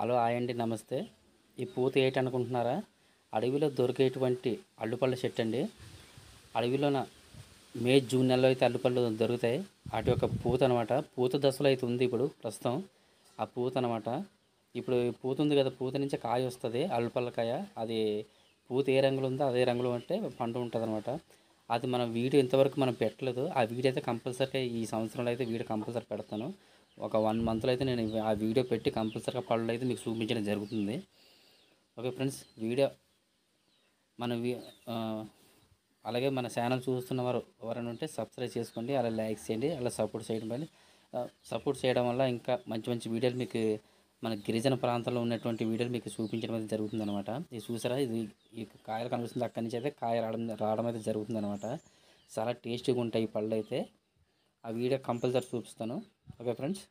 hello ఆయండి నమస్తే ఈ పూత ఏంటి అనుకుంటున్నారా అడవిలో దొరికేటువంటి అల్లుపళ్ళ చెట్టు అండి అడవిలోన మే జూన్ నెలలో అయితే అల్లుపళ్ళు దొరుకుతాయి వాటి యొక్క పూత అనమాట పూత దశలో అయితే ఉంది ఇప్పుడు ప్రస్తుతం ఆ పూత అనమాట ఇప్పుడు పూత ఉంది కదా పూత నుంచి కాయ వస్తుంది కాయ అది పూత ఏ రంగులో ఉందో అదే రంగులో అంటే పండు ఉంటుంది అనమాట అది మనం వీడియో ఇంతవరకు మనం పెట్టలేదు ఆ వీడియో అయితే కంపల్సరీగా ఈ సంవత్సరంలో అయితే వీడియో కంపల్సరీ పెడతాను ఒక వన్ మంత్లో అయితే నేను ఆ వీడియో పెట్టి కంపల్సరీగా పళ్ళు అయితే మీకు చూపించడం జరుగుతుంది ఓకే ఫ్రెండ్స్ వీడియో మన అలాగే మన ఛానల్ చూస్తున్న వారు ఎవరైనా ఉంటే సబ్స్క్రైబ్ చేసుకోండి అలా లైక్ చేయండి అలా సపోర్ట్ చేయడం వల్ల సపోర్ట్ చేయడం వల్ల ఇంకా మంచి మంచి వీడియోలు మీకు మన గిరిజన ప్రాంతంలో ఉన్నటువంటి వీడియోలు మీకు చూపించడం అయితే జరుగుతుంది అనమాట ఇది చూసారా ఇది ఈ కాయలు కనిపిస్తుంది అక్కడి నుంచి అయితే కాయ రావడం రావడం అయితే జరుగుతుంది అనమాట చాలా టేస్టీగా ఉంటాయి ఈ పళ్ళు అయితే ఆ వీడియో కంపల్సరీ చూపిస్తాను ఓకే ఫ్రెండ్స్